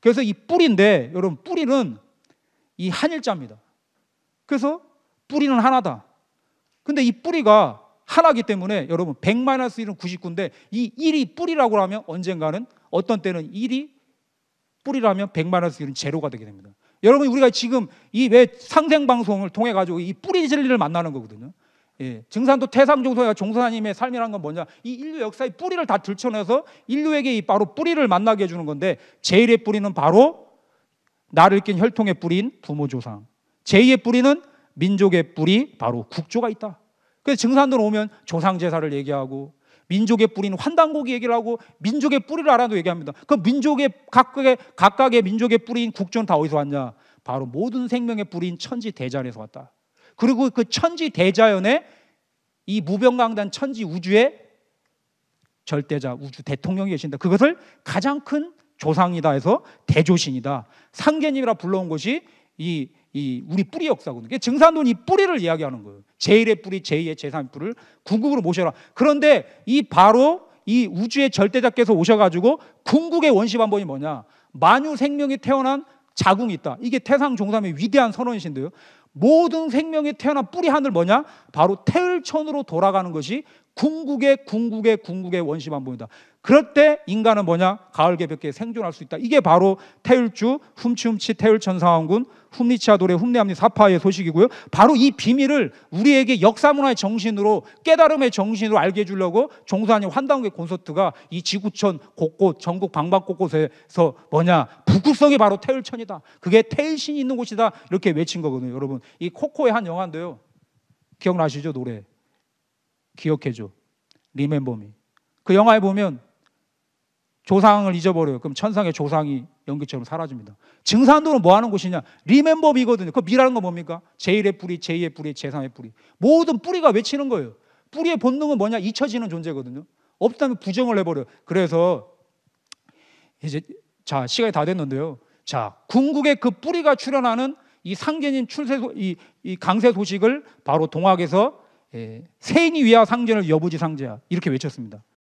그래서 이 뿌리인데 여러분 뿌리는 이 한일자입니다. 그래서 뿌리는 하나다. 근데 이 뿌리가 하나기 때문에 여러분 100-1은 99인데 이 1이 뿌리라고 하면 언젠가는 어떤 때는 1이 뿌리라면 100-1은 제로가 되게 됩니다. 여러분 우리가 지금 이 왜 상생 방송을 통해 가지고 이 뿌리 진리를 만나는 거거든요. 예, 증산도 태상종소가 종사님의 삶이라는 건 뭐냐? 이 인류 역사의 뿌리를 다 들춰내서 인류에게 이 바로 뿌리를 만나게 해주는 건데 제일의 뿌리는 바로 나를 낀 혈통의 뿌리인 부모 조상. 제2의 뿌리는 민족의 뿌리 바로 국조가 있다. 그래서 증산도로 오면 조상 제사를 얘기하고 민족의 뿌리는 환단고기 얘기를 하고 민족의 뿌리를 알아도 얘기합니다. 그 민족의 각각의 각각의 민족의 뿌리인 국조는 다 어디서 왔냐? 바로 모든 생명의 뿌리인 천지 대자연에서 왔다. 그리고 그 천지 대자연에 이 무병강단 천지 우주의 절대자 우주 대통령이 계신다. 그것을 가장 큰 조상이다 해서 대조신이다. 상계님이라 불러온 것이 이, 이 우리 뿌리 역사거든요. 증산론 이 뿌리를 이야기하는 거예요. 제1의 뿌리, 제2의, 제3의 뿌리를 궁극으로 모셔라. 그런데 이 바로 이 우주의 절대자께서 오셔가지고 궁극의 원시반본이 뭐냐? 만유 생명이 태어난 자궁이 있다. 이게 태상 종삼의 위대한 선언이신데요. 모든 생명이 태어난 뿌리 하늘 뭐냐? 바로 태을천으로 돌아가는 것이 궁극의 궁극의 궁극의 원시만 보인다. 그럴 때 인간은 뭐냐? 가을 개벽기에 생존할 수 있다. 이게 바로 태율주 훔치훔치 태율천 상황군 훔니치아 돌의 훔네함니 사파의 소식이고요. 바로 이 비밀을 우리에게 역사 문화의 정신으로 깨달음의 정신으로 알게 해주려고 종사하는 환단계 콘서트가 이 지구촌 곳곳 전국 방방 곳곳에서 뭐냐 북극성이 바로 태울천이다 그게 태일신이 있는 곳이다. 이렇게 외친 거거든요. 여러분 이 코코의 한 영화인데요. 기억나시죠 노래? 기억해줘. 리멤버미. 그 영화에 보면 조상을 잊어버려요. 그럼 천상의 조상이 연기처럼 사라집니다. 증산도는 뭐 하는 곳이냐? 리멤버비거든요. 그 미라는 건 뭡니까? 제1의 뿌리, 제2의 뿌리, 제3의 뿌리. 모든 뿌리가 외치는 거예요. 뿌리의 본능은 뭐냐? 잊혀지는 존재거든요. 없다면 부정을 해버려요. 그래서 이제 자 시간이 다 됐는데요. 자 궁극의 그 뿌리가 출현하는 이 상제님 출세 이, 이 강세 소식을 바로 동학에서 예, 세인이 위하 상제를 여부지 상제야 이렇게 외쳤습니다.